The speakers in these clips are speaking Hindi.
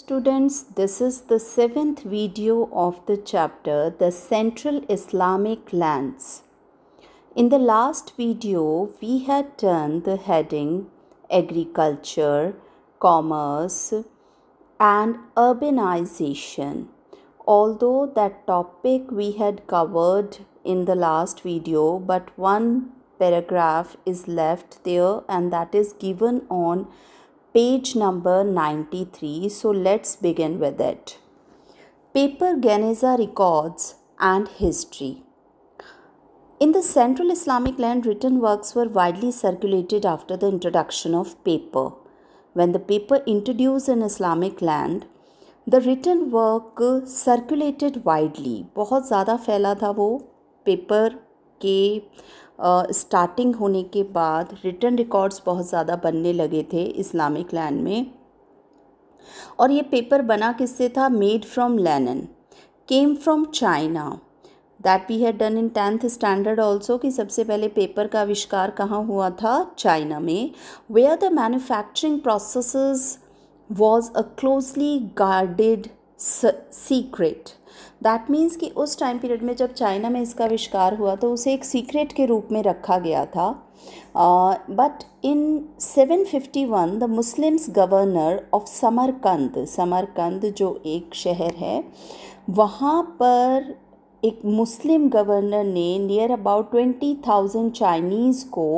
Students, this is the seventh video of the chapter The Central Islamic Lands. In the last video, we had done the heading Agriculture, Commerce, and Urbanization. Although that topic we had covered in the last video, but one paragraph is left there, and that is given on page number 93 so let's begin with it paper ganeza records and history in the central islamic land written works were widely circulated after the introduction of paper when the paper introduced in islamic land the written work circulated widely. बहुत ज़्यादा फैला था वो पेपर के स्टार्टिंग होने के बाद रिटर्न रिकॉर्ड्स बहुत ज़्यादा बनने लगे थे इस्लामिक लैंड में और ये पेपर बना किससे था made from linen came from China that we had done in tenth standard also कि सबसे पहले पेपर का आविष्कार कहाँ हुआ था चाइना में where the manufacturing process was a closely guarded secret that means कि उस टाइम पीरियड में जब चाइना में इसका आविष्कार हुआ तो उसे एक सीक्रेट के रूप में रखा गया था but in 751 the Muslims governor of Samarkand Samarkand जो एक शहर है वहाँ पर एक मुस्लिम गवर्नर ने near about twenty thousand Chinese को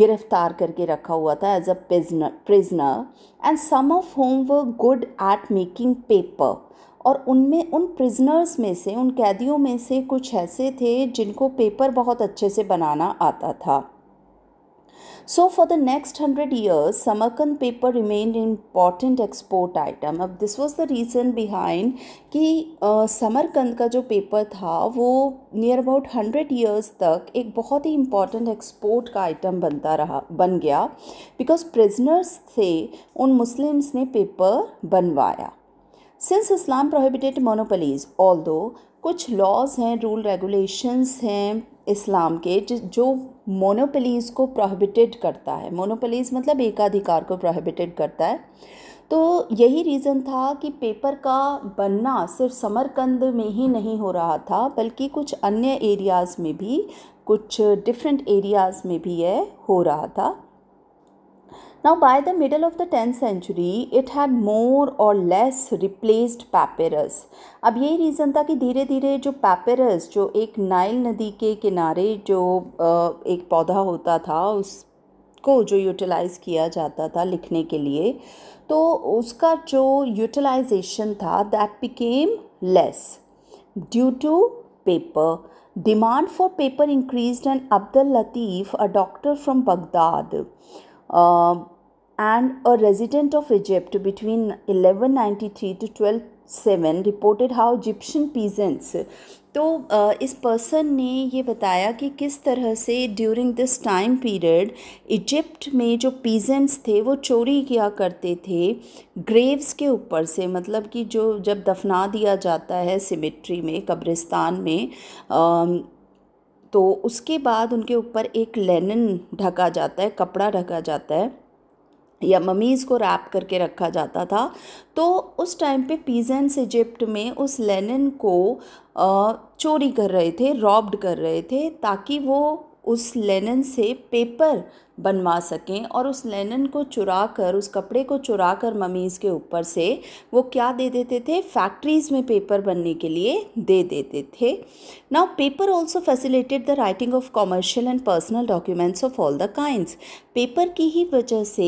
गिरफ्तार करके रखा हुआ था as a prisoner and some of whom were good at making paper और उनमें उन प्रिजनर्स में से उन कैदियों में से कुछ ऐसे थे जिनको पेपर बहुत अच्छे से बनाना आता था so for the next hundred years Samarkand paper remain important export item अब this was the reason behind कि समरकंद का जो पेपर था वो नियर अबाउट हंड्रेड ईयर्स तक एक बहुत ही इम्पॉर्टेंट एक्सपोर्ट का आइटम बनता रहा बन गया बिकॉज प्रिजनर्स थे उन मुस्लिम्स ने पेपर बनवाया since Islam prohibited monopolies although कुछ लॉज हैं रूल रेगुलेशंस हैं इस्लाम के जो मोनोपलीज को प्रोहिबिटेड करता है मोनोपलीज मतलब एकाधिकार को प्रोहिबिटेड करता है तो यही रीज़न था कि पेपर का बनना सिर्फ समरकंद में ही नहीं हो रहा था बल्कि कुछ अन्य एरियाज़ में भी कुछ डिफरेंट एरियाज़ में भी यह हो रहा था Now, by the middle of the 10th century, it had more or less replaced papyrus. अब यही रीज़न था कि धीरे धीरे जो papyrus, जो एक नाइल नदी के किनारे जो एक पौधा होता था उसको जो यूटिलाइज़ किया जाता था लिखने के लिए तो उसका जो यूटिलाइजेशन था that became less due to paper Demand for paper increased, and Abdul Latif, a doctor from Baghdad, uh, and a resident of Egypt between 1193 to 127 reported how Egyptian peasants तो इस पर्सन ने ये बताया कि किस तरह से during this time period Egypt में जो पीजेंट्स थे वो चोरी किया करते थे ग्रेव्स के ऊपर से मतलब कि जो जब दफना दिया जाता है सिमेट्री में कब्रिस्तान में तो उसके बाद उनके ऊपर एक लेनन ढका जाता है कपड़ा ढका जाता है या ममीज़ को रैप करके रखा जाता था तो उस टाइम पे पीजेंस इजिप्ट में उस लेनिन को चोरी कर रहे थे रॉब्ड कर रहे थे ताकि वो उस लेनिन से पेपर बनवा सकें और उस लेनन को चुरा कर उस कपड़े को चुरा कर ममीज़ के ऊपर से वो क्या दे देते थे फैक्ट्रीज़ में पेपर बनने के लिए दे देते थे now paper also facilitated the writing of commercial and personal documents of all the kind paper की ही वजह से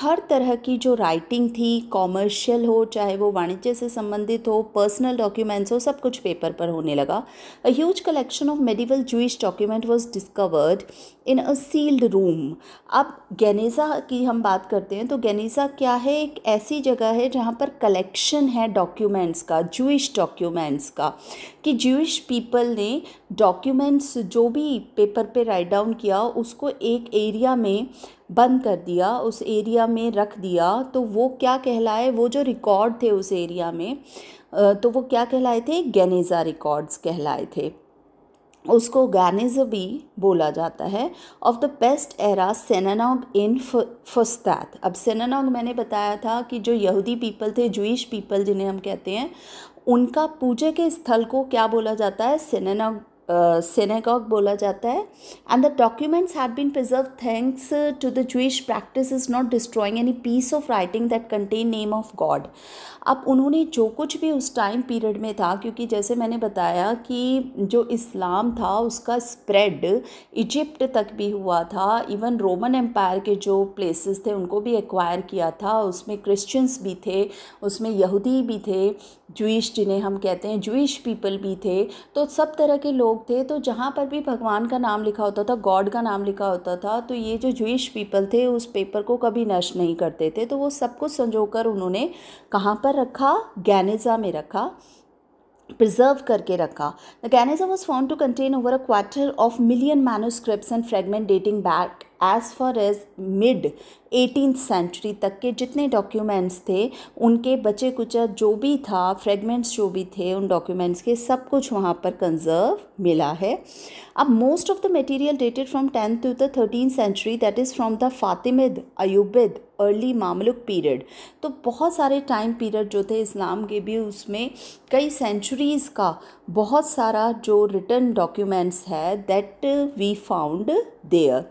हर तरह की जो राइटिंग थी कॉमर्शियल हो चाहे वो वाणिज्य से संबंधित हो पर्सनल डॉक्यूमेंट्स हो सब कुछ पेपर पर होने लगा a huge collection of medieval Jewish document was discovered in a sealed room अब गैनेज़ा की हम बात करते हैं तो गैनेज़ा क्या है एक ऐसी जगह है जहाँ पर कलेक्शन है डॉक्यूमेंट्स का जूश डॉक्यूमेंट्स का कि जूश पीपल ने डॉक्यूमेंट्स जो भी पेपर पे राइट डाउन किया उसको एक एरिया में बंद कर दिया उस एरिया में रख दिया तो वो क्या कहलाए वो जो रिकॉर्ड थे उस एरिया में तो वो क्या कहलाए थे गैनेज़ा रिकॉर्ड्स कहलाए थे उसको गानिज भी बोला जाता है ऑफ द बेस्ट एरा सेनानाग इन फुस्तात अब सेनानाग मैंने बताया था कि जो यहूदी पीपल थे जूश पीपल जिन्हें हम कहते हैं उनका पूजा के स्थल को क्या बोला जाता है सेनानाग सेनेगॉग बोला जाता है and the documents have been preserve thanks to the Jewish practice is not destroying any piece of writing that contain name of God अब उन्होंने जो कुछ भी उस टाइम पीरियड में था क्योंकि जैसे मैंने बताया कि जो इस्लाम था उसका स्प्रेड इजिप्ट तक भी हुआ था इवन रोमन एम्पायर के जो प्लेसेस थे उनको भी एक्वायर किया था उसमें क्रिश्चियंस भी थे उसमें यहूदी भी थे जूश जिन्हें हम कहते हैं जूश पीपल भी थे तो सब तरह के लोग थे तो जहाँ पर भी भगवान का नाम लिखा होता था गॉड का नाम लिखा होता था तो ये जो जूश पीपल थे उस पेपर को कभी नष्ट नहीं करते थे तो वो सब कुछ संजो कर उन्होंने कहाँ पर पर रखा गैनेजा में रखा प्रिजर्व करके रखा the Geniza was found to contain over a quarter of million manuscript and fragment dating back as far as mid eighteen century तक के जितने डॉक्यूमेंट्स थे उनके बचे कुचा जो भी था फ्रेगमेंट्स जो भी थे उन डॉक्यूमेंट्स के सब कुछ वहाँ पर कंजर्व मिला है अब most of the material dated from tenth to the thirteen century that is from the Fatimid Ayyubid early Mamluk period तो बहुत सारे टाइम पीरियड जो थे इस्लाम के भी उसमें कई सेंचुरीज़ का बहुत सारा जो रिटर्न डॉक्यूमेंट्स है that we found there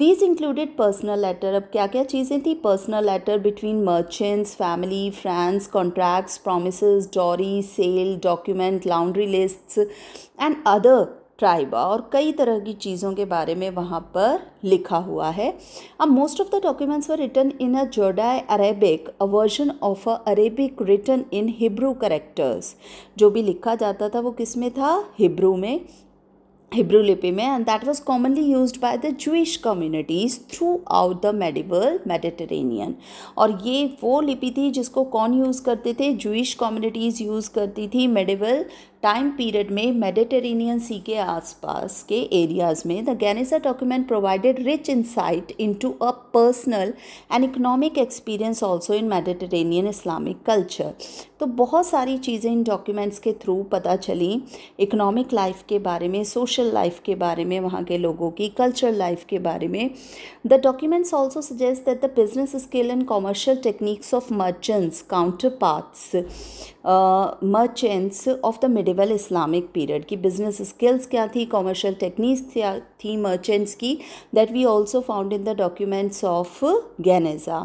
these included personal letter अब क्या क्या चीज़ें थी personal letter between merchants family friends contracts promise dowry sale document laundry list and other trivia और कई तरह की चीज़ों के बारे में वहाँ पर लिखा हुआ है अब most of the documents were written in a Judaeo Arabic a version of a Arabic written in Hebrew characters जो भी लिखा जाता था वो किस में था हिब्रू में हिब्रू लिपि में and that was commonly use by the Jewish communities throughout the medieval Mediterranean और ये वो लिपि थी जिसको कौन यूज़ करते थे जूश कम्युनिटीज यूज़ करती थी मेडिबल टाइम पीरियड में मेडिटेरेनियन सी के आसपास के एरियाज़ में the Geniza document provided rich insight into a personal and economic experience also in Mediterranean Islamic culture तो बहुत सारी चीज़ें इन डॉक्यूमेंट्स के थ्रू पता चली इकोनॉमिक लाइफ के बारे में सोशल लाइफ के बारे में वहाँ के लोगों की कल्चरल लाइफ के बारे में the documents also suggest that the business skill and commercial techniques of merchants counterparts merchants of the mid medieval Islamic period की बिजनेस स्किल्स क्या थी कॉमर्शियल टेक्निक्स क्या थी मर्चेंट्स की that we also found in the documents of Geniza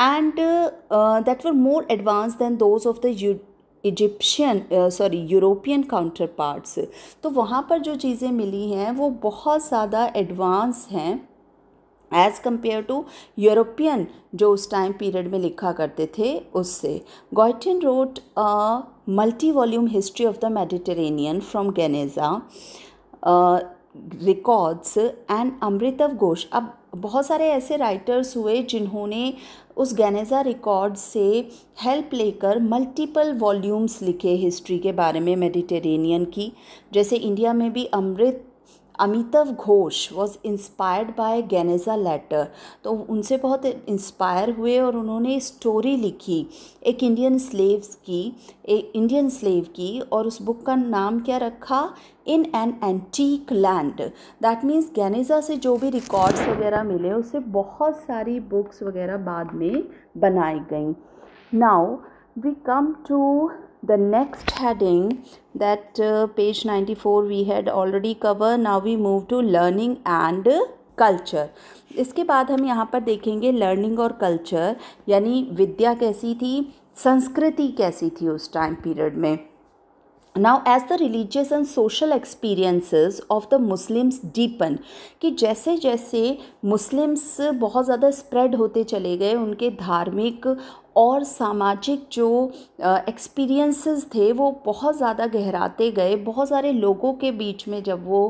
and that were more advance than those of the Egyptian sorry European counterparts तो वहाँ पर जो चीज़ें मिली हैं वो बहुत ज़्यादा एडवांस हैं एज़ कम्पेयर टू यूरोपियन जो उस टाइम पीरियड में लिखा करते थे उससे Goitein wrote multi volume history of the Mediterranean from Geniza records and Amitav Ghosh अब बहुत सारे ऐसे राइटर्स हुए जिन्होंने उस गैनेजा रिकॉर्ड से हेल्प लेकर मल्टीपल वॉल्यूम्स लिखे हिस्ट्री के बारे में मेडिटेरेनियन की जैसे इंडिया में भी Amrit Amitabh Ghosh was inspired by Geniza letter तो उनसे बहुत इंस्पायर हुए और उन्होंने स्टोरी लिखी एक इंडियन स्लेव्स की एक इंडियन स्लेव की और उस बुक का नाम क्या रखा in an antique land that means Geniza से जो भी रिकॉर्ड्स वगैरह मिले उससे बहुत सारी बुक्स वगैरह बाद में बनाई गई now we come to the next heading that uh, page 94 we had already covered now we move to learning and culture इसके बाद हम यहाँ पर देखेंगे लर्निंग और कल्चर यानी विद्या कैसी थी संस्कृति कैसी थी उस टाइम पीरियड में now as the religious and social experiences of the Muslims deepen कि जैसे जैसे मुस्लिम्स बहुत ज़्यादा स्प्रेड होते चले गए उनके धार्मिक और सामाजिक जो एक्सपीरियंसेस थे वो बहुत ज़्यादा गहराते गए बहुत सारे लोगों के बीच में जब वो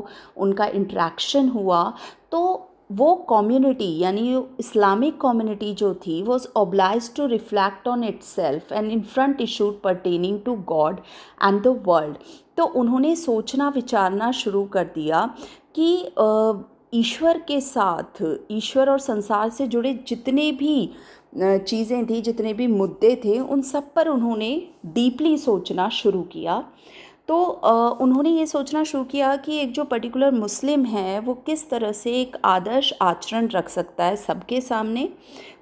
उनका इंट्रैक्शन हुआ तो वो कम्युनिटी यानी इस्लामिक कम्युनिटी जो थी was obliged to reflect on itself and confront issues pertaining to God and the world तो उन्होंने सोचना विचारना शुरू कर दिया कि ईश्वर के साथ ईश्वर और संसार से जुड़े जितने भी चीज़ें थी जितने भी मुद्दे थे उन सब पर उन्होंने डीपली सोचना शुरू किया तो उन्होंने ये सोचना शुरू किया कि एक जो पर्टिकुलर मुस्लिम है वो किस तरह से एक आदर्श आचरण रख सकता है सबके सामने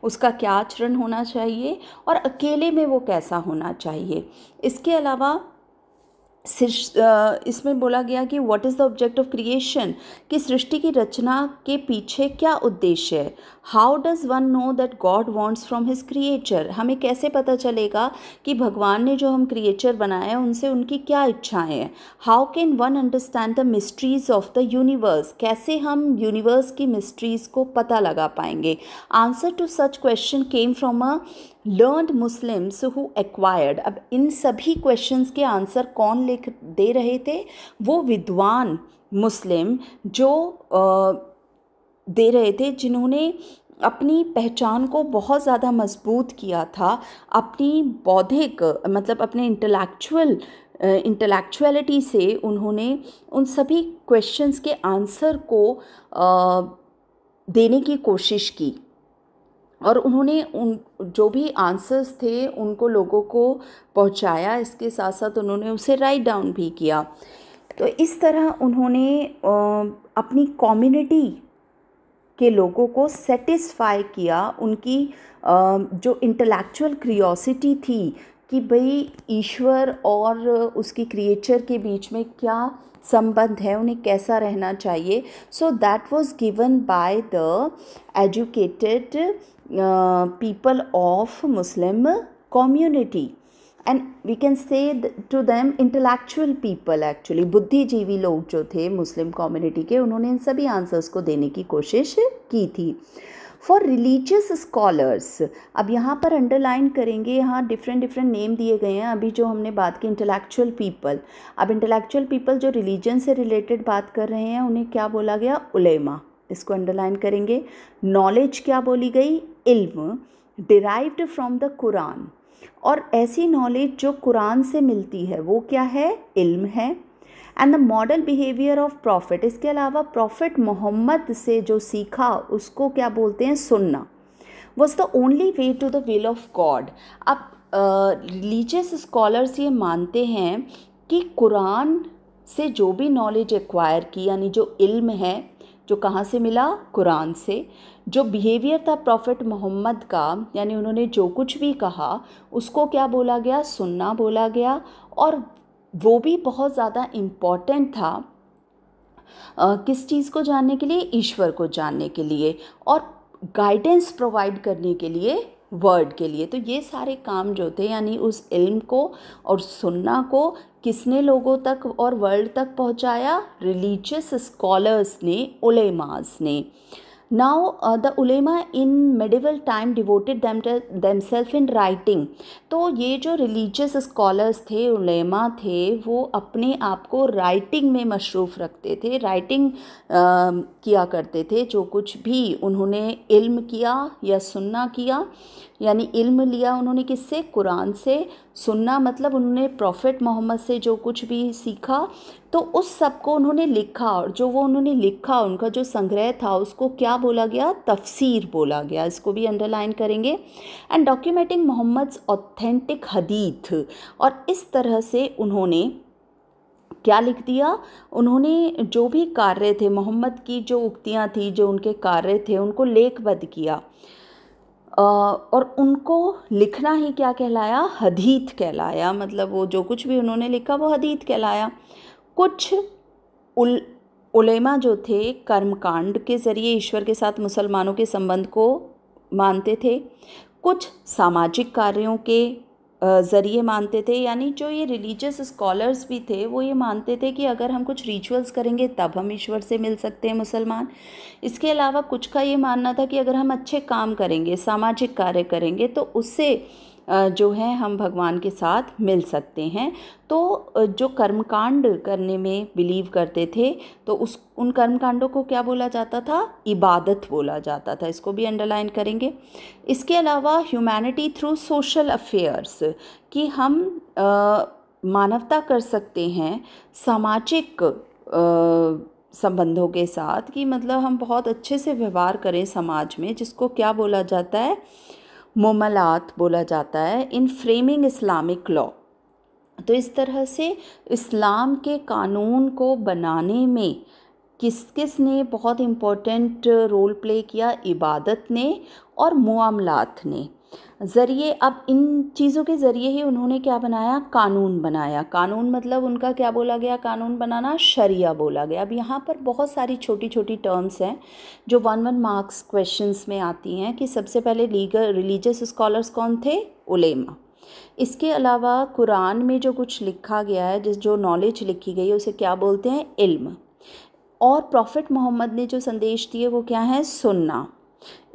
उसका क्या आचरण होना चाहिए और अकेले में वो कैसा होना चाहिए इसके अलावा इसमें बोला गया कि what is the object of creation कि सृष्टि की रचना के पीछे क्या उद्देश्य है how does one know that God wants from his creature हमें कैसे पता चलेगा कि भगवान ने जो हम क्रिएचर बनाए हैं उनसे उनकी क्या इच्छाएं हैं how can one understand the mysteries of the universe कैसे हम यूनिवर्स की मिस्ट्रीज़ को पता लगा पाएंगे answer to such question came from a learned Muslims who acquired अब इन सभी क्वेश्चंस के आंसर कौन लिख दे रहे थे वो विद्वान मुस्लिम जो दे रहे थे जिन्होंने अपनी पहचान को बहुत ज़्यादा मजबूत किया था अपनी बौद्धिक मतलब अपने इंटेलेक्चुअल इंटेलेक्चुअलिटी से उन्होंने उन सभी क्वेश्चंस के आंसर को देने की कोशिश की और उन्होंने उन जो भी आंसर्स थे उनको लोगों को पहुंचाया इसके साथ साथ उन्होंने उसे राइट डाउन भी किया तो इस तरह उन्होंने अपनी कम्युनिटी के लोगों को सेटिस्फाई किया उनकी जो इंटेलेक्चुअल क्रियोसिटी थी कि भाई ईश्वर और उसकी क्रिएचर के बीच में क्या संबंध है उन्हें कैसा रहना चाहिए so that was given by the educated Uh, people of muslim community and we can say to them intellectual people actually बुद्धिजीवी लोग जो थे मुस्लिम कम्युनिटी के उन्होंने इन सभी आंसर्स को देने की कोशिश की थी फॉर रिलीजियस स्कॉलर्स अब यहाँ पर अंडरलाइन करेंगे यहाँ डिफरेंट डिफरेंट नेम दिए गए हैं अभी जो हमने बात की इंटलेक्चुअल पीपल अब इंटलेक्चुअल पीपल जो रिलीजन से रिलेटेड बात कर रहे हैं उन्हें क्या बोला गया उलेमा इसको अंडरलाइन करेंगे नॉलेज क्या बोली गई इल्म डिराइव्ड फ्रॉम द कुरान और ऐसी नॉलेज जो कुरान से मिलती है वो क्या है इल्म है and the model behaviour of prophet इसके अलावा प्रॉफिट मोहम्मद से जो सीखा उसको क्या बोलते हैं Sunna was the only way to the will of God अब रिलीजियस uh, स्कॉलर्स ये मानते हैं कि कुरान से जो भी नॉलेज एक्वायर की यानी जो इल्म है जो कहाँ से मिला कुरान से जो बिहेवियर था प्रॉफिट मोहम्मद का यानी उन्होंने जो कुछ भी कहा उसको क्या बोला गया सुनना बोला गया और वो भी बहुत ज़्यादा इम्पॉर्टेंट था आ, किस चीज़ को जानने के लिए ईश्वर को जानने के लिए और गाइडेंस प्रोवाइड करने के लिए वर्ड के लिए तो ये सारे काम जो थे यानी उस इल्म को और सुन्ना को किसने लोगों तक और वर्ल्ड तक पहुंचाया रिलीजियस स्कॉलर्स ने उलेमास ने Now, uh, the ulema in medieval time devoted them themselves in writing. तो ये जो religious scholars थे उलेमा थे वो अपने आप को writing में मशरूफ़ रखते थे writing uh, किया करते थे जो कुछ भी उन्होंने इल्म किया या सुनना किया यानी इल्म लिया उन्होंने किससे कुरान से सुनना मतलब उन्होंने प्रॉफ़िट मोहम्मद से जो कुछ भी सीखा तो उस सब को उन्होंने लिखा और जो वो उन्होंने लिखा उनका जो संग्रह था उसको क्या बोला गया तफसीर बोला गया इसको भी अंडरलाइन करेंगे and documenting Muhammad's authentic hadith और इस तरह से उन्होंने क्या लिख दिया उन्होंने जो भी कार्य थे मोहम्मद की जो उक्तियाँ थी जो उनके कार्य थे उनको लेखबद्ध किया और उनको लिखना ही क्या कहलाया हदीत कहलाया मतलब वो जो कुछ भी उन्होंने लिखा वो हदीत कहलाया कुछ उल उलेमा जो थे कर्मकांड के ज़रिए ईश्वर के साथ मुसलमानों के संबंध को मानते थे कुछ सामाजिक कार्यों के ज़रिए मानते थे यानी जो ये रिलीजियस स्कॉलर्स भी थे वो ये मानते थे कि अगर हम कुछ रिचुअल्स करेंगे तब हम ईश्वर से मिल सकते हैं मुसलमान इसके अलावा कुछ का ये मानना था कि अगर हम अच्छे काम करेंगे सामाजिक कार्य करेंगे तो उससे जो है हम भगवान के साथ मिल सकते हैं तो जो कर्मकांड करने में बिलीव करते थे तो उस उन कर्मकांडों को क्या बोला जाता था इबादत बोला जाता था इसको भी अंडरलाइन करेंगे इसके अलावा ह्यूमैनिटी थ्रू सोशल अफेयर्स कि हम आ, मानवता कर सकते हैं सामाजिक संबंधों के साथ कि मतलब हम बहुत अच्छे से व्यवहार करें समाज में जिसको क्या बोला जाता है ममलात बोला जाता है इन फ्रेमिंग इस्लामिक लॉ तो इस तरह से इस्लाम के कानून को बनाने में किस किस ने बहुत इम्पोर्टेंट रोल प्ले किया इबादत ने और मामलात ने ज़रिए अब इन चीज़ों के ज़रिए ही उन्होंने क्या बनाया कानून बनाया कानून मतलब उनका क्या बोला गया कानून बनाना शरिया बोला गया अब यहाँ पर बहुत सारी छोटी छोटी टर्म्स हैं जो वन वन मार्क्स क्वेश्चंस में आती हैं कि सबसे पहले लीगल रिलीजियस स्कॉलर्स कौन थे उलेमा इसके अलावा कुरान में जो कुछ लिखा गया है जिस जो नॉलेज लिखी गई है उसे क्या बोलते हैं इल्म और प्रॉफिट मोहम्मद ने जो संदेश दिए वो क्या है सुनना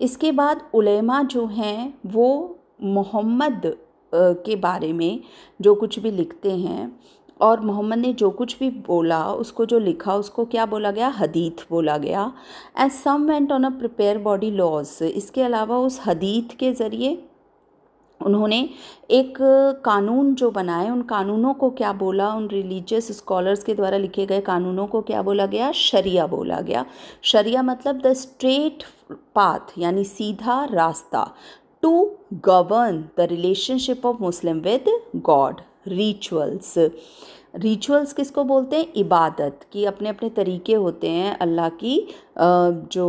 इसके बाद उलेमा जो हैं वो मोहम्मद के बारे में जो कुछ भी लिखते हैं और मोहम्मद ने जो कुछ भी बोला उसको जो लिखा उसको क्या बोला गया हदीत बोला गया as some went on a prepare body laws इसके अलावा उस हदीत के ज़रिए उन्होंने एक कानून जो बनाए उन कानूनों को क्या बोला उन रिलीजियस स्कॉलर्स के द्वारा लिखे गए कानूनों को क्या बोला गया शरिया बोला गया शरिया मतलब द स्ट्रेट पाथ यानी सीधा रास्ता to govern the relationship of Muslim with God rituals rituals किसको बोलते हैं इबादत कि अपने अपने तरीके होते हैं अल्लाह की जो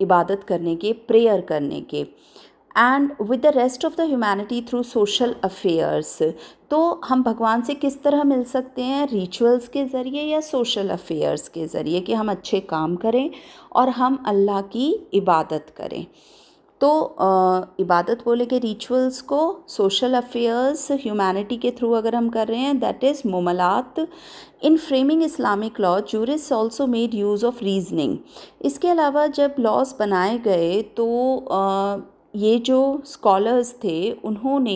इबादत करने के प्रेयर करने के and with the rest of the humanity through social affairs तो हम भगवान से किस तरह मिल सकते हैं रिचुअल्स के ज़रिए या सोशल अफेयर्स के ज़रिए कि हम अच्छे काम करें और हम अल्लाह की इबादत करें तो आ, इबादत बोले के रिचुअल्स को सोशल अफेयर्स ह्यूमैनिटी के थ्रू अगर हम कर रहे हैं दैट इज़ मुमलात in framing Islamic law jurists also made use of reasoning इसके अलावा जब लॉज बनाए गए तो आ, ये जो स्कॉलर्स थे उन्होंने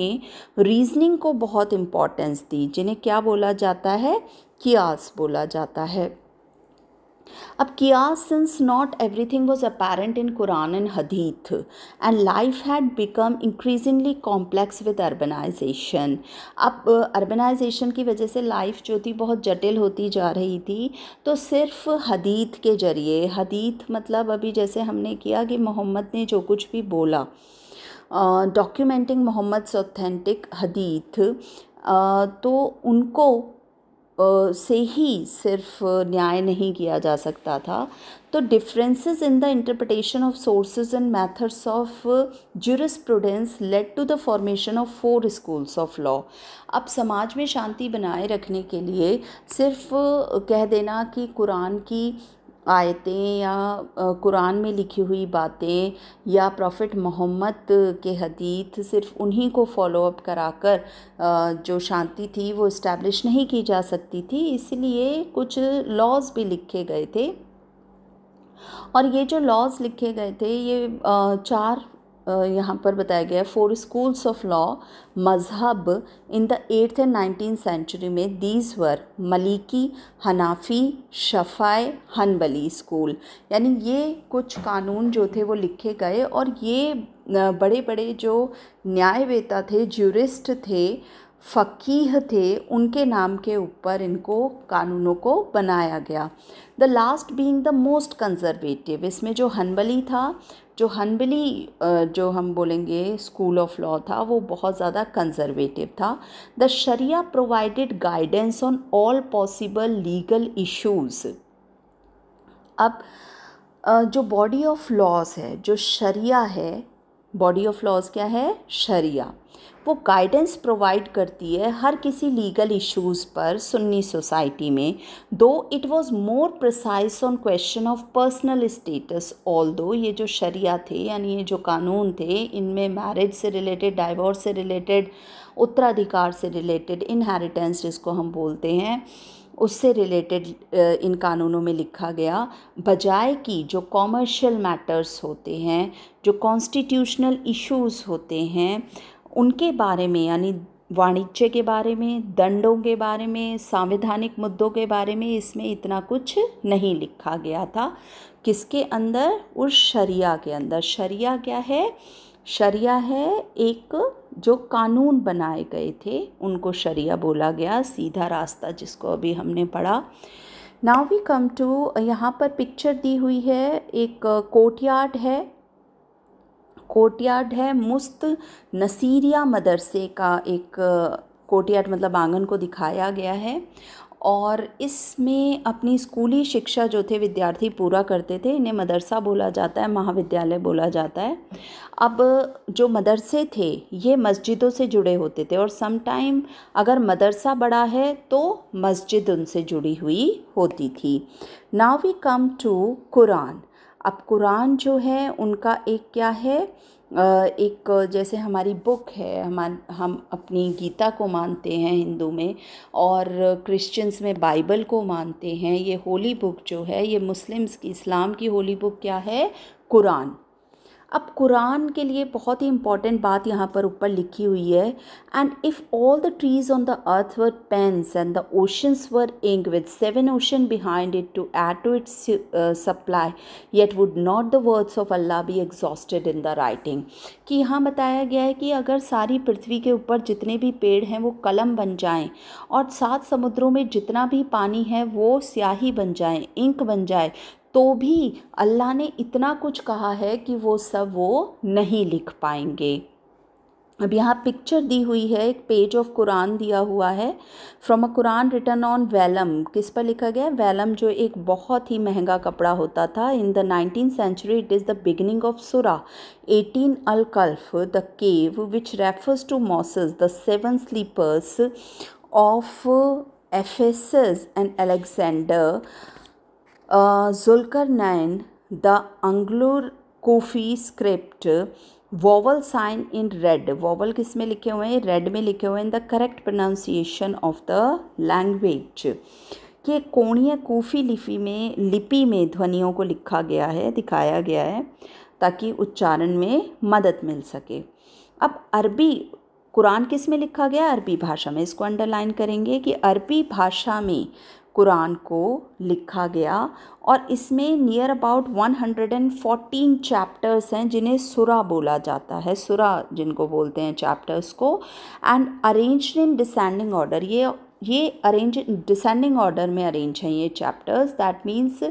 रीजनिंग को बहुत इम्पोर्टेंस दी जिन्हें क्या बोला जाता है कियास बोला जाता है अब कियास since not everything was apparent in Quran and hadith and life had become increasingly complex with urbanization अब अर्बनाइजेशन uh, की वजह से लाइफ जो थी बहुत जटिल होती जा रही थी तो सिर्फ हदीत के जरिए हदीत मतलब अभी जैसे हमने किया कि मोहम्मद ने जो कुछ भी बोला डॉक्यूमेंटिंग मोहम्मद्स ऑथेंटिक हदीथ तो उनको से ही सिर्फ न्याय नहीं किया जा सकता था तो differences in the interpretation of sources and methods of prudence led to the formation of four schools of law अब समाज में शांति बनाए रखने के लिए सिर्फ कह देना कि कुरान की आयतें या कुरान में लिखी हुई बातें या प्रॉफ़िट मोहम्मद के हदीत सिर्फ़ उन्हीं को फॉलोअप कराकर जो शांति थी वो इस्टेब्लिश नहीं की जा सकती थी इसलिए कुछ लॉज़ भी लिखे गए थे और ये जो लॉज़ लिखे गए थे ये चार यहाँ पर बताया गया है फोर स्कूल्स ऑफ लॉ मजहब in the eighth and nineteen century में these were Maliki Hanafi Shafi Hanbali school यानी ये कुछ कानून जो थे वो लिखे गए और ये बड़े बड़े जो न्यायवेता थे ज्यूरिस्ट थे फ़कीह थे उनके नाम के ऊपर इनको कानूनों को बनाया गया the last being the most conservative इसमें जो हनबली था जो हनबली जो हम बोलेंगे स्कूल ऑफ लॉ था वो बहुत ज़्यादा कंजर्वेटिव था the sharia provided guidance on all possible legal issues अब जो बॉडी ऑफ लॉज है जो शरिया है बॉडी ऑफ लॉज क्या है शरिया वो गाइडेंस प्रोवाइड करती है हर किसी लीगल इश्यूज़ पर सुन्नी सोसाइटी में though it was more precise on question of personal status although ये जो शरिया थे यानी ये जो कानून थे इनमें मैरिज से रिलेटेड डाइवोर्स से रिलेटेड उत्तराधिकार से रिलेटेड इनहेरिटेंस जिसको हम बोलते हैं उससे रिलेटेड इन कानूनों में लिखा गया बजाय कि जो कॉमर्शियल मैटर्स होते हैं जो कॉन्स्टिट्यूशनल इश्यूज़ होते हैं उनके बारे में यानी वाणिज्य के बारे में दंडों के बारे में संवैधानिक मुद्दों के बारे में इसमें इतना कुछ नहीं लिखा गया था किसके अंदर उस शरिया के अंदर शरिया क्या है शरिया है एक जो कानून बनाए गए थे उनको शरिया बोला गया सीधा रास्ता जिसको अभी हमने पढ़ा नाउ वी कम टू यहाँ पर पिक्चर दी हुई है एक कोर्ट यार्ड है कोर्टयार्ड है मुस्त नसीरिया मदरसे का एक कोर्टयार्ड मतलब आंगन को दिखाया गया है और इसमें अपनी स्कूली शिक्षा जो थे विद्यार्थी पूरा करते थे इन्हें मदरसा बोला जाता है महाविद्यालय बोला जाता है अब जो मदरसे थे ये मस्जिदों से जुड़े होते थे और समटाइम अगर मदरसा बड़ा है तो मस्जिद उनसे जुड़ी हुई होती थी now we come to Quran अब कुरान जो है उनका एक क्या है एक जैसे हमारी बुक है हम हम अपनी गीता को मानते हैं हिंदू में और क्रिश्चियंस में बाइबल को मानते हैं ये होली बुक जो है ये मुस्लिम्स की इस्लाम की होली बुक क्या है कुरान अब कुरान के लिए बहुत ही इम्पॉर्टेंट बात यहाँ पर ऊपर लिखी हुई है and if all the trees on the earth were pens and the oceans were ink with seven ocean behind it to add to its supply yet would not the words of Allah be exhausted in the writing कि यहाँ बताया गया है कि अगर सारी पृथ्वी के ऊपर जितने भी पेड़ हैं वो कलम बन जाएँ और सात समुद्रों में जितना भी पानी है वो स्याही बन जाए इंक बन जाए तो भी अल्लाह ने इतना कुछ कहा है कि वो सब वो नहीं लिख पाएंगे अब यहाँ पिक्चर दी हुई है एक पेज ऑफ कुरान दिया हुआ है from a Quran written on vellum किस पर लिखा गया वैलम जो एक बहुत ही महंगा कपड़ा होता था in the nineteen century it is the beginning of surah eighteen al Kahf the cave which refers to Moses the seven sleepers of Ephesus and Alexander nine the anglo Kufic script vowel sign in red vowel किस में लिखे हुए हैं रेड में लिखे हुए हैं the correct pronunciation of the language के कोणीय कोफी लिपि में लिपि में ध्वनियों को लिखा गया है दिखाया गया है ताकि उच्चारण में मदद मिल सके अब अरबी कुरान किस में लिखा गया अरबी भाषा में इसको अंडरलाइन करेंगे कि अरबी भाषा में कुरान को लिखा गया और इसमें नियर अबाउट 114 चैप्टर्स हैं जिन्हें सुरा बोला जाता है सुरा जिनको बोलते हैं चैप्टर्स को and arrange in descending order ये ये अरेंज डिसेंडिंग ऑर्डर में अरेंज हैं ये चैप्टर्स दैट मीन्स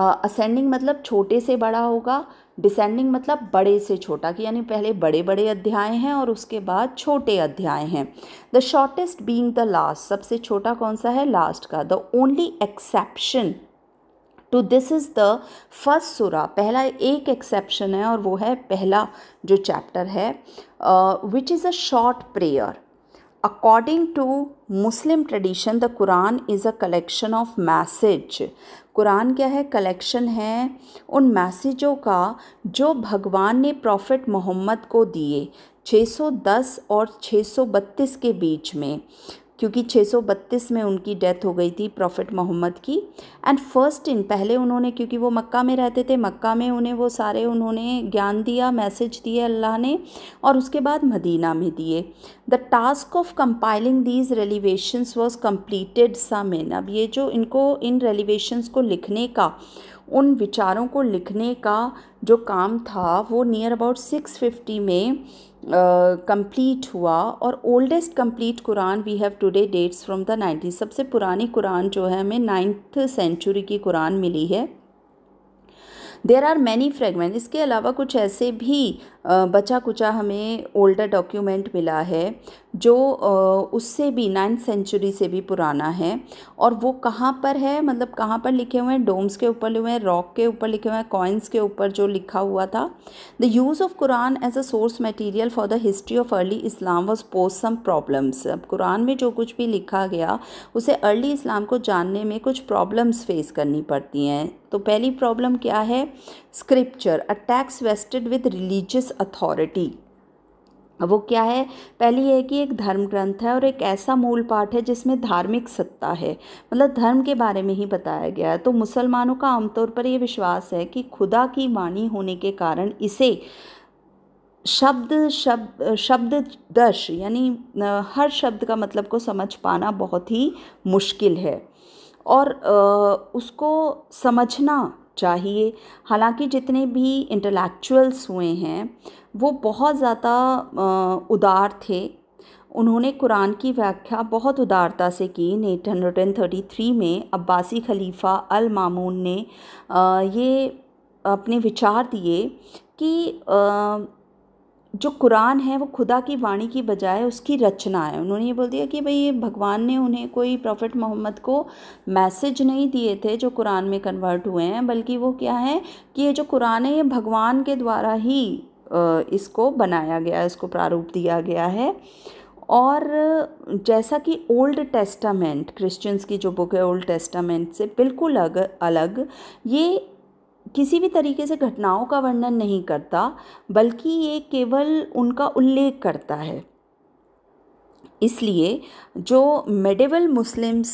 असेंडिंग मतलब छोटे से बड़ा होगा डिसेंडिंग मतलब बड़े से छोटा कि यानी पहले बड़े बड़े अध्याय हैं और उसके बाद छोटे अध्याय हैं the shortest being the last सबसे छोटा कौन सा है लास्ट का the only exception to this is the first surah पहला एक एक्सेप्शन है और वो है पहला जो चैप्टर है which is a short prayer according to muslim tradition the quran is a collection of message Quran क्या है कलेक्शन है उन मैसेजों का जो भगवान ने प्रॉफिट मोहम्मद को दिए 610 और 632 के बीच में क्योंकि 632 में उनकी डेथ हो गई थी प्रॉफिट मोहम्मद की एंड फर्स्ट इन पहले उन्होंने क्योंकि वो मक्का में रहते थे मक्का में उन्हें वो सारे उन्होंने ज्ञान दिया मैसेज दिए अल्लाह ने और उसके बाद मदीना में दिए the task of compiling these revelations was completed some in अब ये जो इनको इन रेलिवेशंस को लिखने का उन विचारों को लिखने का जो काम था वो नियर अबाउट सिक्स फिफ्टी में कंप्लीट uh, हुआ और oldest complete Quran we have today dates from the ninety सबसे पुरानी कुरान जो है हमें नाइन्थ सेंचुरी की कुरान मिली है देर आर मैनी फ्रेगमेंट इसके अलावा कुछ ऐसे भी बचा कुचा हमें ओल्डर डॉक्यूमेंट मिला है जो उससे भी नाइन्थ सेंचुरी से भी पुराना है और वो कहाँ पर है मतलब कहाँ पर लिखे हुए हैं डोम्स के ऊपर लिखे हुए हैं रॉक के ऊपर लिखे हुए हैं कॉइन्स के ऊपर जो लिखा हुआ था the use of Quran as a source material for the history of early Islam was pose some problems अब कुरान में जो कुछ भी लिखा गया उसे अर्ली इस्लाम को जानने में कुछ प्रॉब्लम्स फेस करनी पड़ती हैं तो पहली प्रॉब्लम क्या है scripture attacks vested with religious authority वो क्या है पहली है कि एक धर्म ग्रंथ है और एक ऐसा मूल पाठ है जिसमें धार्मिक सत्ता है मतलब धर्म के बारे में ही बताया गया है तो मुसलमानों का आमतौर पर यह विश्वास है कि खुदा की वाणी होने के कारण इसे शब्द शब्द शब्द दश यानी हर शब्द का मतलब को समझ पाना बहुत ही मुश्किल है और उसको समझना चाहिए हालांकि जितने भी इंटेलेक्चुअल्स हुए हैं वो बहुत ज़्यादा उदार थे उन्होंने कुरान की व्याख्या बहुत उदारता से की eight hundred and thirty three में अब्बासी खलीफा अल मामून ने ये अपने विचार दिए कि जो कुरान है वो खुदा की वाणी की बजाय उसकी रचना है उन्होंने ये बोल दिया कि भाई ये भगवान ने उन्हें कोई प्रॉफिट मोहम्मद को मैसेज नहीं दिए थे जो कुरान में कन्वर्ट हुए हैं बल्कि वो क्या है कि ये जो कुरान है ये भगवान के द्वारा ही इसको बनाया गया इसको प्रारूप दिया गया है और जैसा कि ओल्ड टेस्टामेंट क्रिश्चियंस की जो बुक है ओल्ड टेस्टामेंट से बिल्कुल अलग अलग ये किसी भी तरीके से घटनाओं का वर्णन नहीं करता बल्कि ये केवल उनका उल्लेख करता है इसलिए जो मेडिवल मुस्लिम्स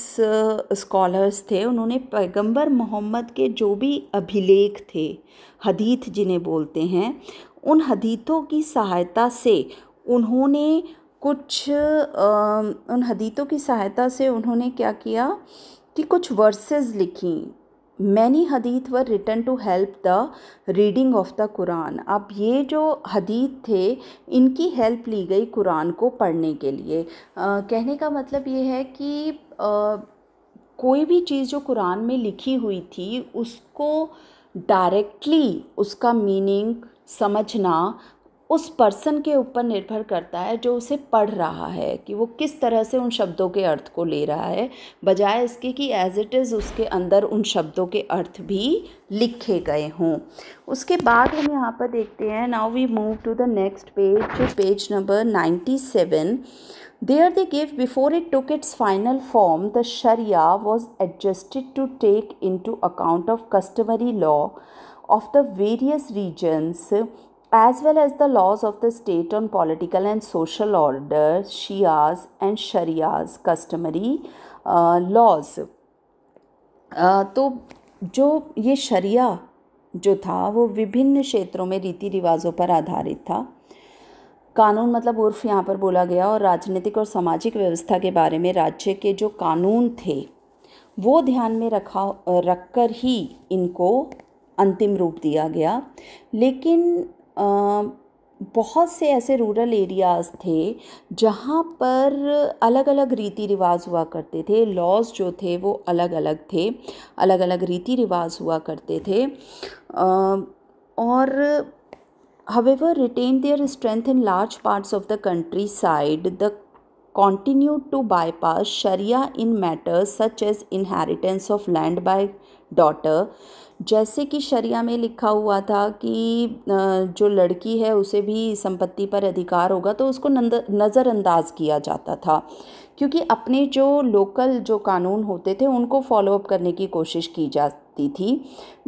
स्कॉलर्स थे उन्होंने पैगंबर मोहम्मद के जो भी अभिलेख थे हदीत जिन्हें बोलते हैं उन हदीतों की सहायता से उन्होंने कुछ उन हदीतों की सहायता से उन्होंने क्या किया कि कुछ वर्सेस लिखी many hadith were written to help the reading of the Quran अब ये जो हदीत थे इनकी हेल्प ली गई कुरान को पढ़ने के लिए आ, कहने का मतलब ये है कि आ, कोई भी चीज़ जो कुरान में लिखी हुई थी उसको डायरेक्टली उसका मीनिंग समझना उस पर्सन के ऊपर निर्भर करता है जो उसे पढ़ रहा है कि वो किस तरह से उन शब्दों के अर्थ को ले रहा है बजाय इसके कि एज़ इट इज़ उसके अंदर उन शब्दों के अर्थ भी लिखे गए हों उसके बाद हम यहाँ पर देखते हैं now we move to the next page page number ninety seven they give before it took its final form the sharia was adjusted to take into account of customary law of the various regions As well as the laws of the state on political and social order, Shias and Sharias, customary uh, laws. Uh, तो जो ये शरिया जो था वो विभिन्न क्षेत्रों में रीति रिवाजों पर आधारित था कानून मतलब उर्फ यहाँ पर बोला गया और राजनीतिक और सामाजिक व्यवस्था के बारे में राज्य के जो कानून थे वो ध्यान में रखा रख कर ही इनको अंतिम रूप दिया गया लेकिन बहुत से ऐसे रूरल एरियाज़ थे जहाँ पर अलग अलग रीति रिवाज हुआ करते थे लॉज जो थे वो अलग अलग थे अलग अलग रीति रिवाज हुआ करते थे और however retained their strength in large parts of the countryside the continue to bypass sharia in matters such as inheritance of land by daughter जैसे कि शरिया में लिखा हुआ था कि जो लड़की है उसे भी संपत्ति पर अधिकार होगा तो उसको नज़रअंदाज किया जाता था क्योंकि अपने जो लोकल जो कानून होते थे उनको फॉलोअप करने की कोशिश की जाती थी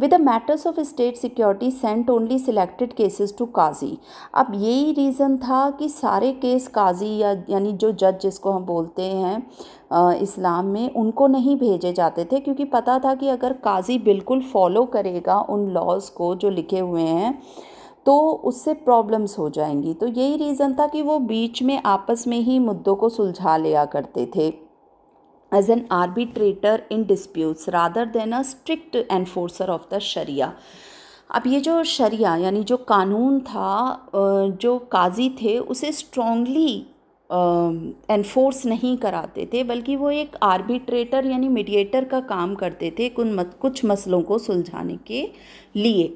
with the matters of state security sent only selected cases to qazi अब यही रीज़न था कि सारे केस काजी या यानी जो जज जिसको हम बोलते हैं इस्लाम में उनको नहीं भेजे जाते थे क्योंकि पता था कि अगर काजी बिल्कुल फॉलो करेगा उन लॉज़ को जो लिखे हुए हैं तो उससे प्रॉब्लम्स हो जाएंगी तो यही रीज़न था कि वो बीच में आपस में ही मुद्दों को सुलझा लिया करते थे as an arbitrator in disputes rather than a strict enforcer of the sharia अब ये जो शरिया यानी जो कानून था जो काजी थे उसे स्ट्रॉन्गली एनफोर्स नहीं कराते थे बल्कि वो एक आर्बिट्रेटर यानी मीडिएटर का काम करते थे कुछ मसलों को सुलझाने के लिए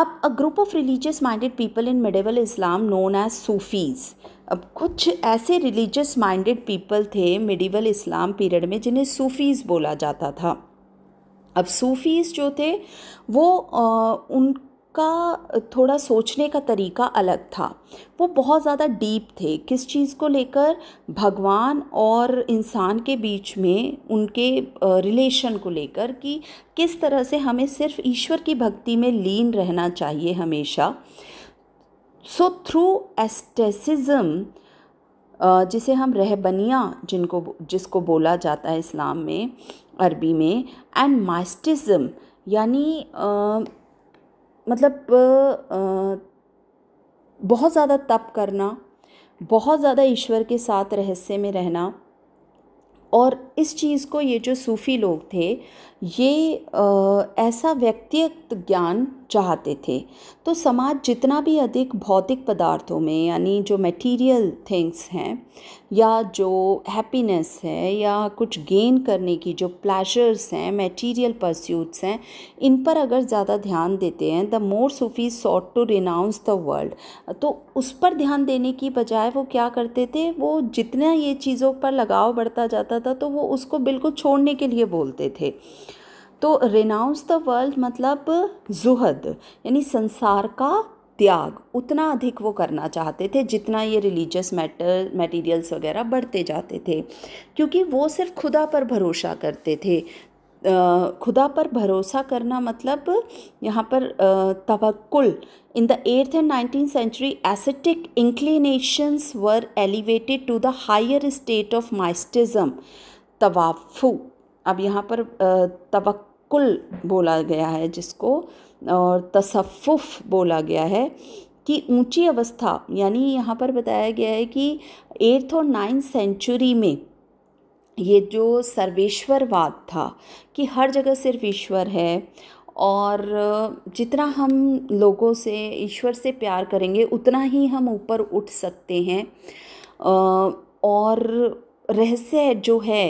अब a group of religious minded people in medieval Islam known as Sufis अब कुछ ऐसे रिलीजियस माइंडेड पीपल थे मेडिवल इस्लाम पीरियड में जिन्हें सूफीज़ बोला जाता था अब सूफीज़ जो थे वो आ, उन का थोड़ा सोचने का तरीका अलग था वो बहुत ज़्यादा डीप थे किस चीज़ को लेकर भगवान और इंसान के बीच में उनके रिलेशन को लेकर कि किस तरह से हमें सिर्फ ईश्वर की भक्ति में लीन रहना चाहिए हमेशा सो थ्रू एस्टेसिज़म जिसे हम रहबनिया जिनको जिसको बोला जाता है इस्लाम में अरबी में एंड मास्टिज़म यानी मतलब बहुत ज़्यादा तप करना बहुत ज़्यादा ईश्वर के साथ रहस्य में रहना और इस चीज़ को ये जो सूफ़ी लोग थे ये आ, ऐसा व्यक्तिगत ज्ञान चाहते थे तो समाज जितना भी अधिक भौतिक पदार्थों में यानी जो मटेरियल थिंग्स हैं या जो हैप्पीनेस है या कुछ गेन करने की जो प्लेजर्स हैं मटेरियल परस्यूट्स हैं इन पर अगर ज़्यादा ध्यान देते हैं the more Sufi sought to renounce the world तो उस पर ध्यान देने की बजाय वो क्या करते थे वो जितना ये चीज़ों पर लगाव बढ़ता जाता था तो वो वो उसको बिल्कुल छोड़ने के लिए बोलते थे तो रेनाउंस द वर्ल्ड मतलब जुहद यानी संसार का त्याग उतना अधिक वो करना चाहते थे जितना ये रिलीजियस मैटर मटेरियल्स वगैरह बढ़ते जाते थे क्योंकि वो सिर्फ खुदा पर भरोसा करते थे खुदा पर भरोसा करना मतलब यहाँ पर तवक्ल in the eighth and nineteen century ascetic inclinations were elevated to the higher state of mysticism तवाफ़ू अब यहाँ पर तवक्ल बोला गया है जिसको और तसफ़ुफ़ बोला गया है कि ऊंची अवस्था यानी यहाँ पर बताया गया है कि एट्थ और नाइन्थ सेंचुरी में ये जो सर्वेश्वरवाद था कि हर जगह सिर्फ ईश्वर है और जितना हम लोगों से ईश्वर से प्यार करेंगे उतना ही हम ऊपर उठ सकते हैं और रहस्य जो है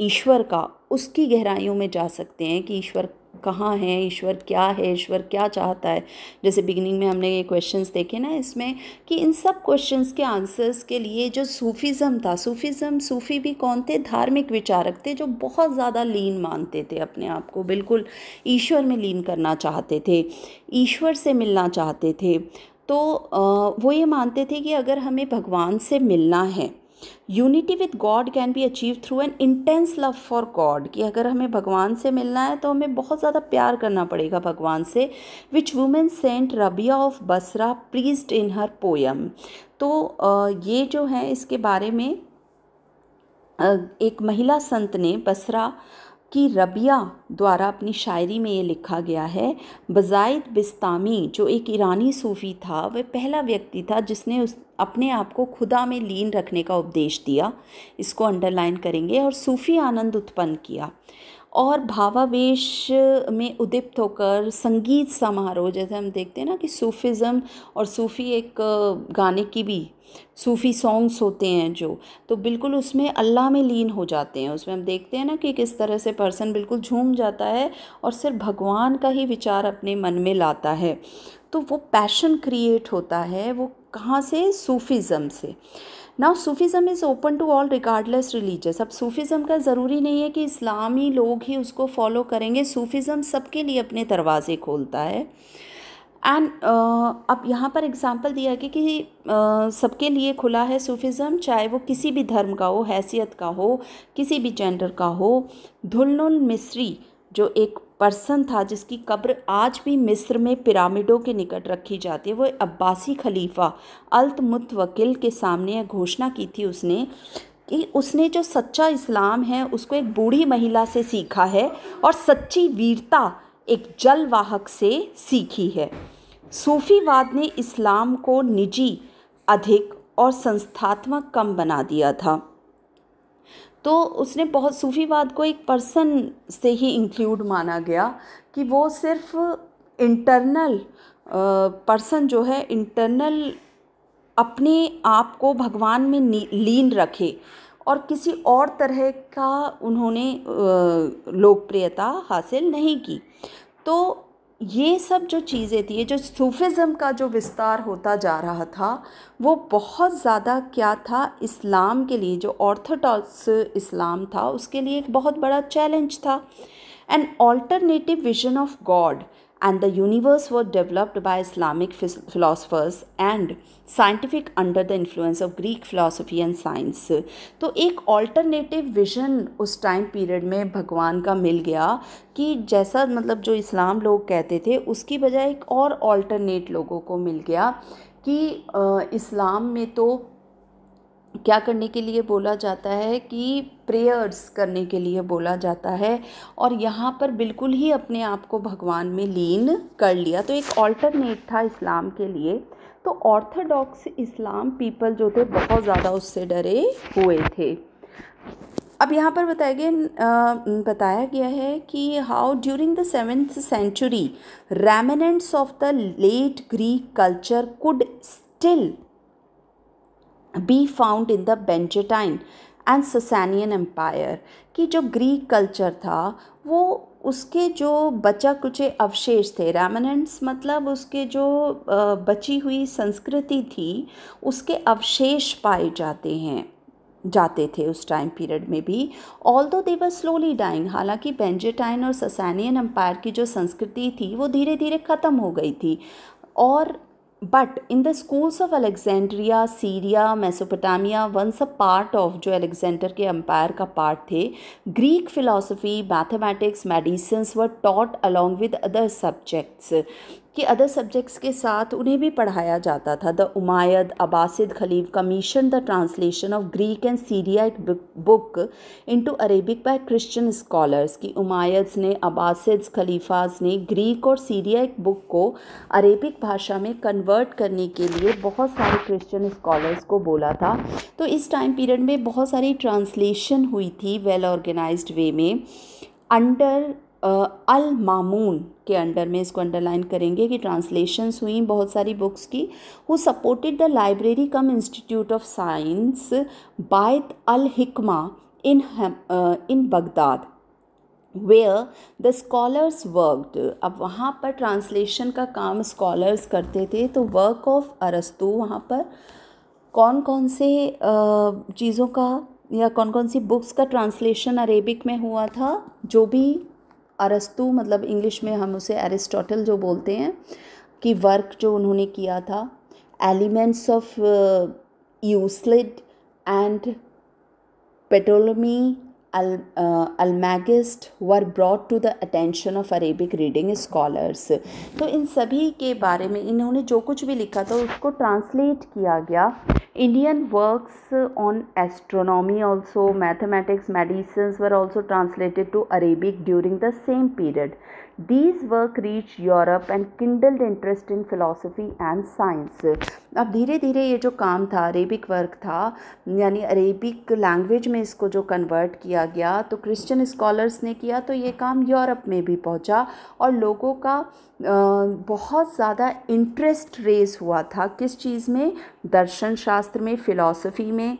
ईश्वर का उसकी गहराइयों में जा सकते हैं कि ईश्वर कहाँ है ईश्वर क्या है ईश्वर क्या चाहता है जैसे बिगिनिंग में हमने ये क्वेश्चंस देखे ना इसमें कि इन सब क्वेश्चंस के आंसर्स के लिए जो सूफीज़म था सूफीज़म सूफी भी कौन थे धार्मिक विचारक थे जो बहुत ज़्यादा लीन मानते थे अपने आप को बिल्कुल ईश्वर में लीन करना चाहते थे ईश्वर से मिलना चाहते थे तो वो ये मानते थे कि अगर हमें भगवान से मिलना है unity with God can be achieve through an intense love for God कि अगर हमें भगवान से मिलना है तो हमें बहुत ज़्यादा प्यार करना पड़ेगा भगवान से which women saint Rabia of Basra praised in her poem तो ये जो है इसके बारे में एक महिला संत ने बसरा कि रबिया द्वारा अपनी शायरी में ये लिखा गया है बज़ायद बिस्तामी जो एक ईरानी सूफ़ी था वह पहला व्यक्ति था जिसने उस अपने आप को खुदा में लीन रखने का उपदेश दिया इसको अंडरलाइन करेंगे और सूफ़ी आनंद उत्पन्न किया और भावावेश में उदिप्त होकर संगीत समारोह जैसे हम देखते हैं ना कि सूफिज़म और सूफ़ी एक गाने की भी सूफ़ी सॉन्ग्स होते हैं जो तो बिल्कुल उसमें अल्लाह में लीन हो जाते हैं उसमें हम देखते हैं ना कि किस तरह से पर्सन बिल्कुल झूम जाता है और सिर्फ भगवान का ही विचार अपने मन में लाता है तो वो पैशन क्रिएट होता है वो कहाँ से सूफ़ीज़म से ना Sufism is open to all regardless religious अब सूफ़ीज़म का ज़रूरी नहीं है कि इस्लामी लोग ही उसको फॉलो करेंगे सूफ़ीज़म सबके लिए अपने दरवाज़े खोलता है एंड uh, अब यहाँ पर एग्ज़ाम्पल दिया गया कि, कि uh, सबके लिए खुला है सूफिज़म चाहे वो किसी भी धर्म का हो हैसियत का हो किसी भी जेंडर का हो धुलनुल मिस्री जो एक पर्सन था जिसकी कब्र आज भी मिस्र में पिरामिडों के निकट रखी जाती है वो अब्बासी खलीफा अल्त वकील के सामने घोषणा की थी उसने कि उसने जो सच्चा इस्लाम है उसको एक बूढ़ी महिला से सीखा है और सच्ची वीरता एक जलवाहक से सीखी है सूफीवाद ने इस्लाम को निजी अधिक और संस्थात्मक कम बना दिया था तो उसने बहुत सूफीवाद को एक पर्सन से ही इंक्लूड माना गया कि वो सिर्फ इंटरनल पर्सन जो है इंटरनल अपने आप को भगवान में लीन रखे और किसी और तरह का उन्होंने लोकप्रियता हासिल नहीं की तो ये सब जो चीज़ें थी जो सूफ़िज़म का जो विस्तार होता जा रहा था वो बहुत ज़्यादा क्या था इस्लाम के लिए जो ऑर्थोडॉक्स इस्लाम था उसके लिए एक बहुत बड़ा चैलेंज था an alternative vision of God and the universe were developed by Islamic philosophers and scientific under the influence of Greek philosophy and science. तो एक alternative vision उस time period में भगवान का मिल गया कि जैसा मतलब जो इस्लाम लोग कहते थे उसकी बजाय एक और alternate लोगों को मिल गया कि इस्लाम में तो क्या करने के लिए बोला जाता है कि प्रेयर्स करने के लिए बोला जाता है और यहाँ पर बिल्कुल ही अपने आप को भगवान में लीन कर लिया तो एक ऑल्टरनेट था इस्लाम के लिए तो ऑर्थोडॉक्स इस्लाम पीपल जो थे बहुत ज़्यादा उससे डरे हुए थे अब यहाँ पर बताया गया बताया गया है कि how during the seventh century remnants of the late Greek culture could still be found in the Byzantine and Sasanian empire कि जो ग्रीक कल्चर था वो उसके जो बचा कुचे अवशेष थे रेमनेंट्स मतलब उसके जो बची हुई संस्कृति थी उसके अवशेष पाए जाते हैं जाते थे उस टाइम पीरियड में भी ऑल दो देवर स्लोली डाइंग हालांकि बेंजेटाइन और ससैनियन एम्पायर की जो संस्कृति थी वो धीरे धीरे ख़त्म हो गई थी और but in the schools of Alexandria Syria Mesopotamia once a part of जो अलेक्जेंडर के एम्पायर का पार्ट थे Greek philosophy mathematics medicines were taught along with other subjects कि अदर सब्जेक्ट्स के साथ उन्हें भी पढ़ाया जाता था the Umayyad Abbasid caliph commission the translation of Greek and Syria book into Arabic by Christian scholars कि उमायद्स ने अबासिद खलीफाज ने ग्रीक और सीरिया बुक को अरेबिक भाषा में कन्वर्ट करने के लिए बहुत सारे क्रिश्चन स्कॉलर्स को बोला था तो इस टाइम पीरियड में बहुत सारी ट्रांसलेशन हुई थी वेल ऑर्गेनाइज वे में अंडर अल मामून के अंडर में इसको अंडरलाइन करेंगे कि ट्रांसलेशंस हुई बहुत सारी बुक्स की who supported the library cum institute of science Bayt al Hikma in in Baghdad where the scholars worked अब वहाँ पर ट्रांसलेशन का काम स्कॉलर्स करते थे तो वर्क ऑफ अरस्तू वहाँ पर कौन कौन से चीज़ों का या कौन कौन सी बुक्स का ट्रांसलेशन अरेबिक में हुआ था जो भी अरस्तु मतलब इंग्लिश में हम उसे एरिस्टोटल जो बोलते हैं कि वर्क जो उन्होंने किया था elements of Euclid and Ptolemy Al, were brought to the attention of Arabic reading scholars तो इन सभी के बारे में इन्होंने जो कुछ भी लिखा था उसको ट्रांसलेट किया गया Indian works on astronomy also mathematics medicines were also translated to Arabic during the same period these work reach Europe and kindled interest in philosophy and science अब धीरे धीरे ये जो काम था अरेबिक वर्क था यानी अरेबिक लैंग्वेज में इसको जो कन्वर्ट किया गया तो क्रिश्चियन स्कॉलर्स ने किया तो ये काम यूरोप में भी पहुंचा और लोगों का बहुत ज़्यादा इंटरेस्ट रेज हुआ था किस चीज़ में दर्शन शास्त्र में फ़िलासफ़ी में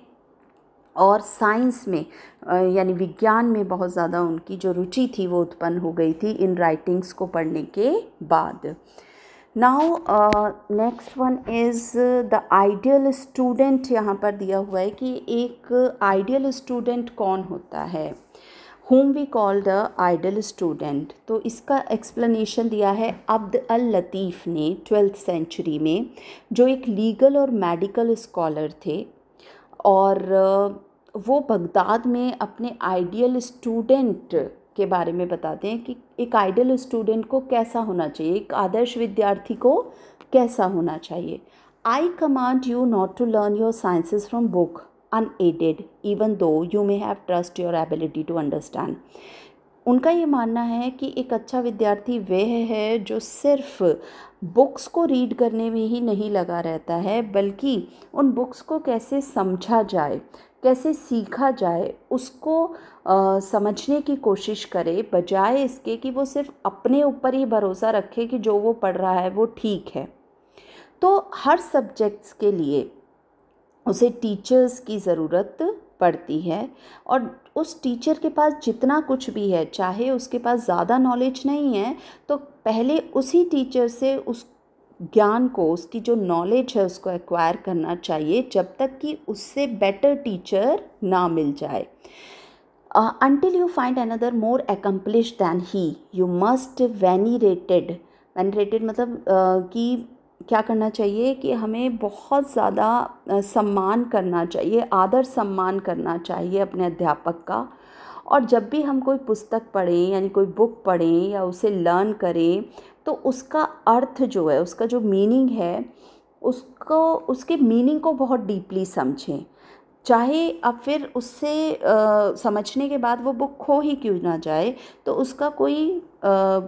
और साइंस में यानी विज्ञान में बहुत ज़्यादा उनकी जो रुचि थी वो उत्पन्न हो गई थी इन राइटिंग्स को पढ़ने के बाद now next one is the ideal student यहाँ पर दिया हुआ है कि एक आइडियल स्टूडेंट कौन होता है whom we call the ideal student तो इसका एक्सप्लेनेशन दिया है अब्द अल लतीफ़ ने ट्वेल्थ सेंचुरी में जो एक लीगल और मेडिकल स्कॉलर थे और वो बगदाद में अपने आइडियल स्टूडेंट के बारे में बताते हैं कि एक आइडियल स्टूडेंट को कैसा होना चाहिए एक आदर्श विद्यार्थी को कैसा होना चाहिए I command you not to learn your sciences from book unaided even though you may have trust your ability to understand उनका ये मानना है कि एक अच्छा विद्यार्थी वह है जो सिर्फ बुक्स को रीड करने में ही नहीं लगा रहता है बल्कि उन बुक्स को कैसे समझा जाए कैसे सीखा जाए उसको आ, समझने की कोशिश करे बजाय इसके कि वो सिर्फ अपने ऊपर ही भरोसा रखे कि जो वो पढ़ रहा है वो ठीक है तो हर सब्जेक्ट्स के लिए उसे टीचर्स की ज़रूरत पड़ती है और उस टीचर के पास जितना कुछ भी है चाहे उसके पास ज़्यादा नॉलेज नहीं है तो पहले उसी टीचर से उस ज्ञान को उसकी जो नॉलेज है उसको एक्वायर करना चाहिए जब तक कि उससे बेटर टीचर ना मिल जाए uh, until you find another more accomplish than he you must venerated venerated मतलब uh, कि क्या करना चाहिए कि हमें बहुत ज़्यादा uh, सम्मान करना चाहिए आदर सम्मान करना चाहिए अपने अध्यापक का और जब भी हम कोई पुस्तक पढ़ें यानी कोई बुक पढ़ें या उसे लर्न करें तो उसका अर्थ जो है उसका जो मीनिंग है उसको उसके मीनिंग को बहुत डीपली समझें चाहे अब फिर उससे आ, समझने के बाद वो बुक खो ही क्यों ना जाए तो उसका कोई आ,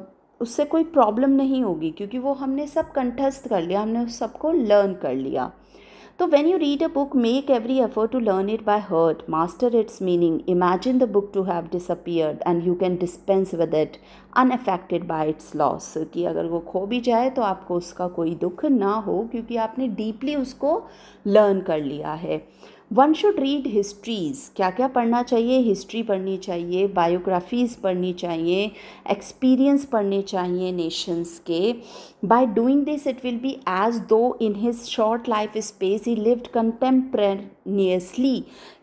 उससे कोई प्रॉब्लम नहीं होगी क्योंकि वो हमने सब कंठस्थ कर लिया हमने उस सबको लर्न कर लिया तो when you read a book make every effort to learn it by heart master its meaning imagine the book to have disappeared and you can dispense with it unaffected by its loss कि अगर वो खो भी जाए तो आपको उसका कोई दुख ना हो क्योंकि आपने डीपली उसको लर्न कर लिया है वन शुड रीड हिस्ट्रीज क्या क्या पढ़ना चाहिए हिस्ट्री पढ़नी चाहिए बायोग्राफीज़ पढ़नी चाहिए एक्सपीरियंस पढ़ने चाहिए नेशंस के By doing this, it will be as though in his short life space he lived contemporaneously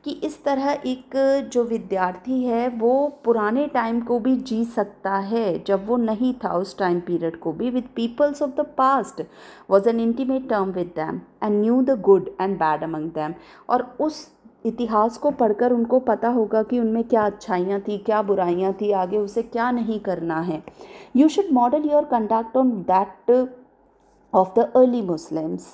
कि इस तरह एक जो विद्यार्थी है वो पुराने टाइम को भी जी सकता है जब वो नहीं था उस टाइम पीरियड को भी with peoples of the past was an intimate term with them and knew the good and bad among them और उस इतिहास को पढ़कर उनको पता होगा कि उनमें क्या अच्छाइयाँ थी क्या बुराइयाँ थी आगे उसे क्या नहीं करना है you should model your conduct on that of the early Muslims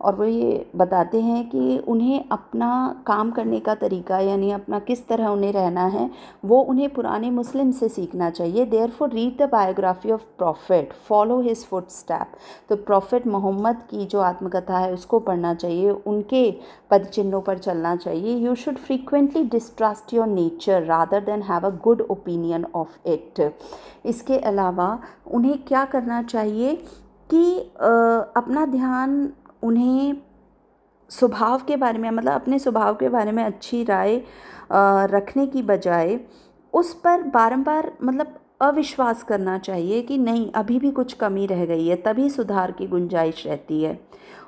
और वो ये बताते हैं कि उन्हें अपना काम करने का तरीका यानी अपना किस तरह उन्हें रहना है वो उन्हें पुराने मुस्लिम से सीखना चाहिए therefore read the biography of prophet follow his footstep तो प्रॉफिट मोहम्मद की जो आत्मकथा है उसको पढ़ना चाहिए उनके पदचिन्हों पर चलना चाहिए you should frequently distrust your nature rather than have a good opinion of it इसके अलावा उन्हें क्या करना चाहिए कि अपना ध्यान उन्हें स्वभाव के बारे में मतलब अपने स्वभाव के बारे में अच्छी राय रखने की बजाय उस पर बारंबार मतलब अविश्वास करना चाहिए कि नहीं अभी भी कुछ कमी रह गई है तभी सुधार की गुंजाइश रहती है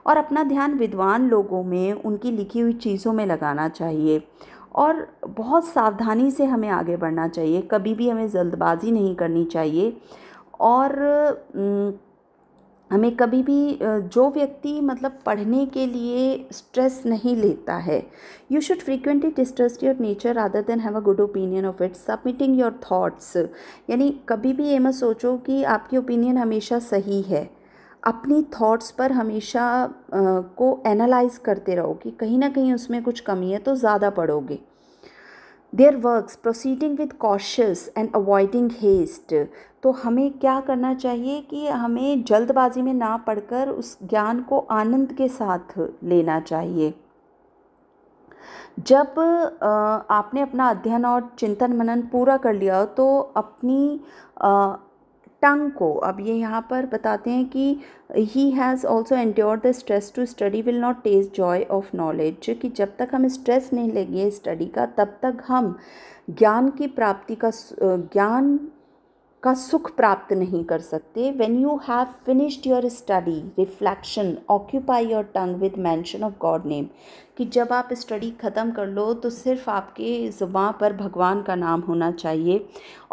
और अपना ध्यान विद्वान लोगों में उनकी लिखी हुई चीज़ों में लगाना चाहिए और बहुत सावधानी से हमें आगे बढ़ना चाहिए कभी भी हमें जल्दबाजी नहीं करनी चाहिए और हमें कभी भी जो व्यक्ति मतलब पढ़ने के लिए स्ट्रेस नहीं लेता है you should frequently distrust your nature rather than have a good opinion of it submitting your thoughts यानी कभी भी ये मत सोचो कि आपकी ओपिनियन हमेशा सही है अपनी थॉट्स पर हमेशा को एनालाइज करते रहो कि कहीं ना कहीं उसमें कुछ कमी है तो ज़्यादा पढ़ोगे their works proceeding with cautious and avoiding haste तो हमें क्या करना चाहिए कि हमें जल्दबाजी में ना पढ़कर उस ज्ञान को आनंद के साथ लेना चाहिए जब आपने अपना अध्ययन और चिंतन मनन पूरा कर लिया तो अपनी टंग को अब ये यहाँ पर बताते हैं कि he has also endure the stress to study will not taste joy of knowledge कि जब तक हम स्ट्रेस नहीं लेंगे स्टडी का तब तक हम ज्ञान की प्राप्ति का ज्ञान का सुख प्राप्त नहीं कर सकते when you have finished your study reflection occupy your tongue with mention of God name कि जब आप स्टडी ख़त्म कर लो तो सिर्फ आपके जुबा पर भगवान का नाम होना चाहिए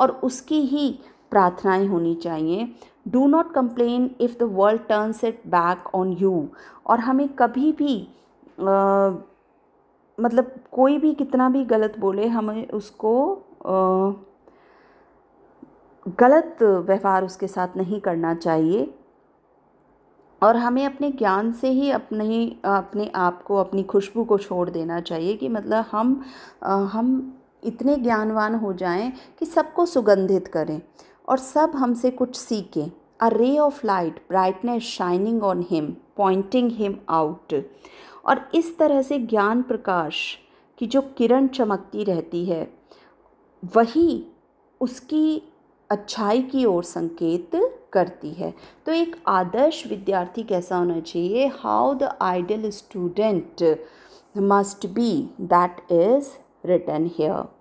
और उसकी ही प्रार्थनाएं होनी चाहिए do not complain if the world turns it back on you और हमें कभी भी आ, मतलब कोई भी कितना भी गलत बोले हमें उसको आ, गलत व्यवहार उसके साथ नहीं करना चाहिए और हमें अपने ज्ञान से ही अपने अपने आप को अपनी खुशबू को छोड़ देना चाहिए कि मतलब हम हम इतने ज्ञानवान हो जाएं कि सबको सुगंधित करें और सब हमसे कुछ सीखें a ray of light brightness shining on him pointing him out और इस तरह से ज्ञान प्रकाश की जो किरण चमकती रहती है वही उसकी अच्छाई की ओर संकेत करती है तो एक आदर्श विद्यार्थी कैसा होना चाहिए how the ideal student must be that is written hair